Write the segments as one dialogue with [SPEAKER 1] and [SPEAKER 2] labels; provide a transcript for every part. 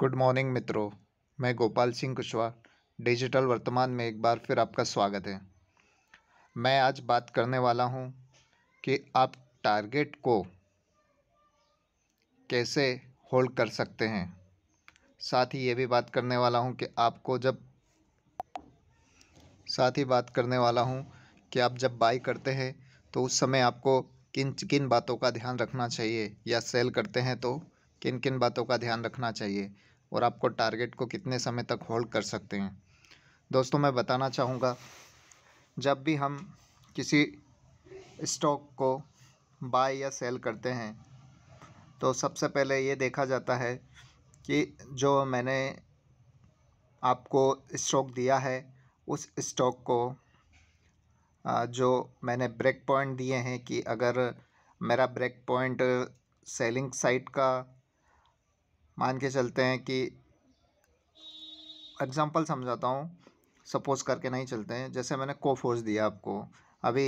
[SPEAKER 1] good morning मित्रों मैं Gopal Singh Kushwaha digital वर्तमान में एक बार फिर आपका स्वागत है मैं आज बात करने वाला हूं कि आप टारगेट को कैसे होल्ड कर सकते हैं साथ ही ये भी बात करने वाला हूं कि आपको जब साथ ही बात करने वाला हूं कि आप जब बाई करते हैं तो उस समय आपको किन किन बातों का ध्यान रखना चाहिए या सेल करते हैं तो किन किन बातों का ध्यान रखना चाहिए और आपको टारगेट को कितने समय तक होल्ड कर सकते हैं दोस्तों मैं बताना चाहूँगा जब भी हम किसी स्टॉक को बाय या सेल करते हैं तो सबसे पहले ये देखा जाता है कि जो मैंने आपको स्टॉक दिया है उस स्टॉक को जो मैंने ब्रेक पॉइंट दिए हैं कि अगर मेरा ब्रेक पॉइंट सेलिंग साइट का मान के चलते हैं कि एग्ज़ाम्पल समझाता हूँ सपोज़ करके नहीं चलते हैं जैसे मैंने को फोर्स दिया आपको अभी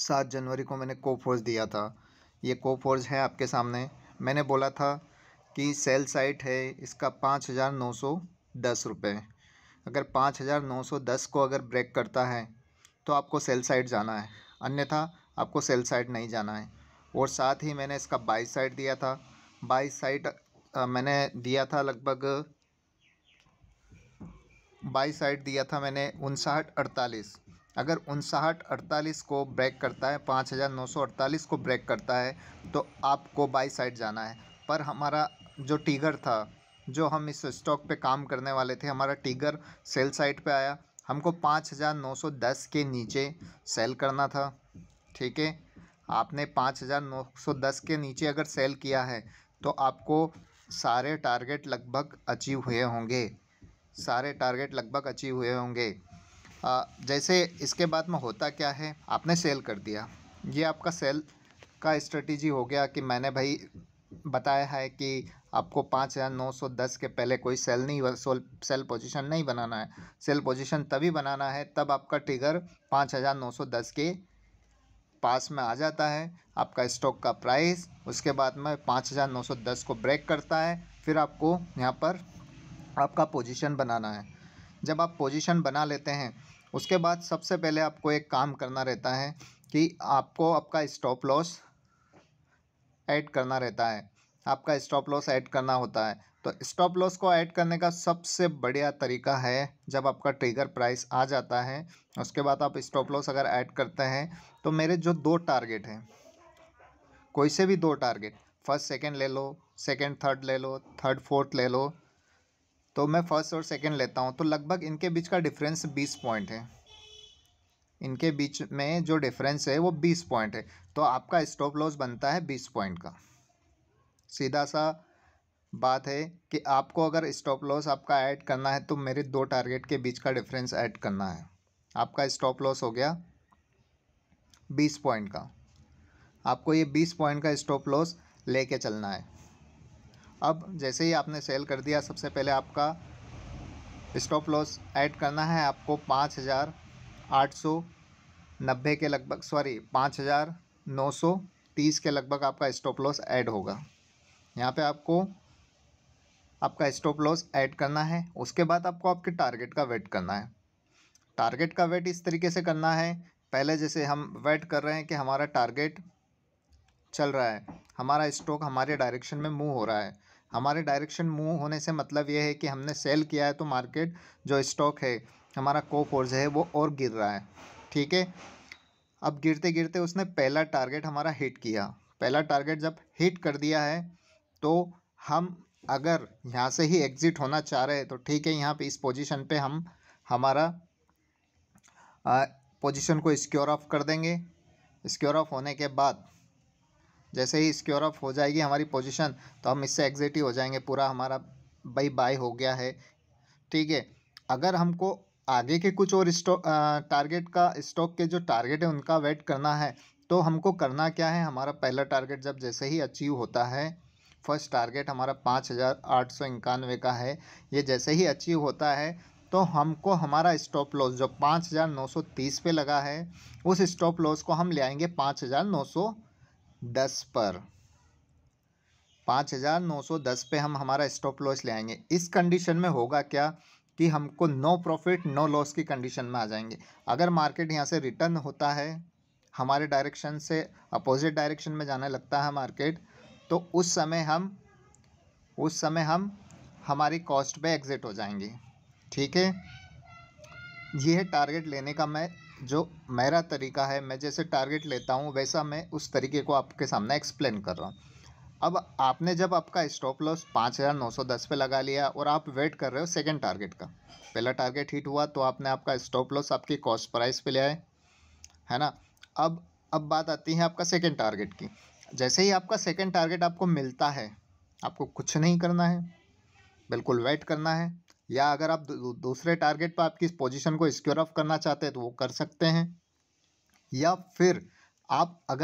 [SPEAKER 1] सात जनवरी को मैंने को फोर्स दिया था ये को फोर्स है आपके सामने मैंने बोला था कि सेल साइट है इसका पाँच हज़ार नौ सौ दस रुपये अगर पाँच हज़ार नौ सौ दस को अगर ब्रेक करता है तो आपको सेल साइड जाना है अन्यथा आपको सेल साइड नहीं जाना है और साथ ही मैंने इसका बाई साइड दिया था बाईस साइट मैंने दिया था लगभग बाईस साइट दिया था मैंने उनसाहठ अड़तालीस अगर उनसाहठ अड़तालीस को ब्रेक करता है पाँच हज़ार नौ सौ अड़तालीस को ब्रेक करता है तो आपको बाई साइड जाना है पर हमारा जो टीगर था जो हम इस स्टॉक पे काम करने वाले थे हमारा टीगर सेल साइट पे आया हमको पाँच हज़ार नौ सौ दस के नीचे सेल करना था ठीक है आपने पाँच हज़ार नौ सौ दस के नीचे अगर सेल किया है तो आपको सारे टारगेट लगभग अचीव हुए होंगे सारे टारगेट लगभग अचीव हुए होंगे आ, जैसे इसके बाद में होता क्या है आपने सेल कर दिया ये आपका सेल का स्ट्रेटजी हो गया कि मैंने भाई बताया है कि आपको पाँच हज़ार नौ सौ दस के पहले कोई सेल नहीं सेल पोजीशन नहीं बनाना है सेल पोजीशन तभी बनाना है तब आपका ट्रिगर पाँच हज़ार नौ सौ दस के पास में आ जाता है आपका स्टॉक का प्राइस उसके बाद में पाँच हज़ार नौ सौ दस को ब्रेक करता है फिर आपको यहाँ पर आपका पोजीशन बनाना है जब आप पोजीशन बना लेते हैं उसके बाद सबसे पहले आपको एक काम करना रहता है कि आपको आपका स्टॉप लॉस ऐड करना रहता है आपका स्टॉप लॉस ऐड करना होता है तो स्टॉप लॉस को ऐड करने का सबसे बढ़िया तरीका है जब आपका ट्रिगर प्राइस आ जाता है उसके बाद आप स्टॉप लॉस अगर ऐड करते हैं तो मेरे जो दो टारगेट हैं कोई से भी दो टारगेट फर्स्ट सेकंड ले लो सेकंड थर्ड ले लो थर्ड फोर्थ ले लो तो मैं फर्स्ट और सेकंड लेता हूँ तो लगभग इनके बीच का डिफरेंस बीस पॉइंट है इनके बीच में जो डिफरेंस है वो बीस पॉइंट है तो आपका स्टॉप लॉस बनता है बीस पॉइंट का सीधा सा बात है कि आपको अगर स्टॉप लॉस आपका ऐड करना है तो मेरे दो टारगेट के बीच का डिफरेंस ऐड करना है आपका स्टॉप लॉस हो गया बीस पॉइंट का आपको ये बीस पॉइंट का स्टॉप लॉस लेके चलना है अब जैसे ही आपने सेल कर दिया सबसे पहले आपका स्टॉप लॉस ऐड करना है आपको पाँच हज़ार आठ सौ नब्बे के लगभग सॉरी पाँच हज़ार नौ सौ तीस के लगभग आपका स्टॉप लॉस ऐड होगा यहाँ पे आपको आपका स्टॉप लॉस ऐड करना है उसके बाद आपको आपके टारगेट का वेट करना है टारगेट का वेट इस तरीके से करना है पहले जैसे हम वेट कर रहे हैं कि हमारा टारगेट चल रहा है हमारा स्टॉक हमारे डायरेक्शन में मूव हो रहा है हमारे डायरेक्शन मूव होने से मतलब ये है कि हमने सेल किया है तो मार्केट जो स्टॉक है हमारा को फोर्स है वो और गिर रहा है ठीक है अब गिरते गिरते उसने पहला टारगेट हमारा हिट किया पहला टारगेट जब हिट कर दिया है तो हम अगर यहाँ से ही एग्ज़िट होना चाह रहे हैं तो ठीक है यहाँ पे इस पोजीशन पे हम हमारा पोजीशन को स्क्योर ऑफ कर देंगे स्क्योर ऑफ होने के बाद जैसे ही स्क्योर ऑफ हो जाएगी हमारी पोजीशन तो हम इससे एग्जिट ही हो जाएंगे पूरा हमारा बाई बाय हो गया है ठीक है अगर हमको आगे के कुछ और स्टॉक टारगेट का स्टॉक के जो टारगेट है उनका वेट करना है तो हमको करना क्या है हमारा पहला टारगेट जब जैसे ही अचीव होता है फर्स्ट टारगेट हमारा पाँच हज़ार आठ सौ इक्यानवे का है ये जैसे ही अचीव होता है तो हमको हमारा स्टॉप लॉस जो पाँच हज़ार नौ सौ तीस पे लगा है उस स्टॉप लॉस को हम ले आएंगे पाँच हज़ार नौ सौ दस पर पाँच हज़ार नौ सौ दस पे हम हमारा स्टॉप लॉस ले आएंगे इस कंडीशन में होगा क्या कि हमको नो प्रॉफिट नो लॉस की कंडीशन में आ जाएंगे अगर मार्केट यहाँ से रिटर्न होता है हमारे डायरेक्शन से अपोजिट डायरेक्शन में जाने लगता है मार्केट तो उस समय हम उस समय हम हमारी कॉस्ट पे एग्ज़िट हो जाएंगे ठीक है यह है टारगेट लेने का मैं जो मेरा तरीका है मैं जैसे टारगेट लेता हूँ वैसा मैं उस तरीके को आपके सामने एक्सप्लेन कर रहा हूँ अब आपने जब आपका स्टॉप लॉस पाँच हज़ार नौ सौ दस पे लगा लिया और आप वेट कर रहे हो सेकंड टारगेट का पहला टारगेट हिट हुआ तो आपने आपका स्टॉप लॉस आपकी कॉस्ट प्राइस पे लिया है है ना अब अब बात आती है आपका सेकंड टारगेट की जैसे ही आपका सेकेंड टारगेट आपको मिलता है आपको कुछ नहीं करना है बिल्कुल वेट करना है या अगर आप दूसरे टारगेट पर आपकी इस पोजिशन को स्क्योर ऑफ करना चाहते हैं तो वो कर सकते हैं या फिर आप अगर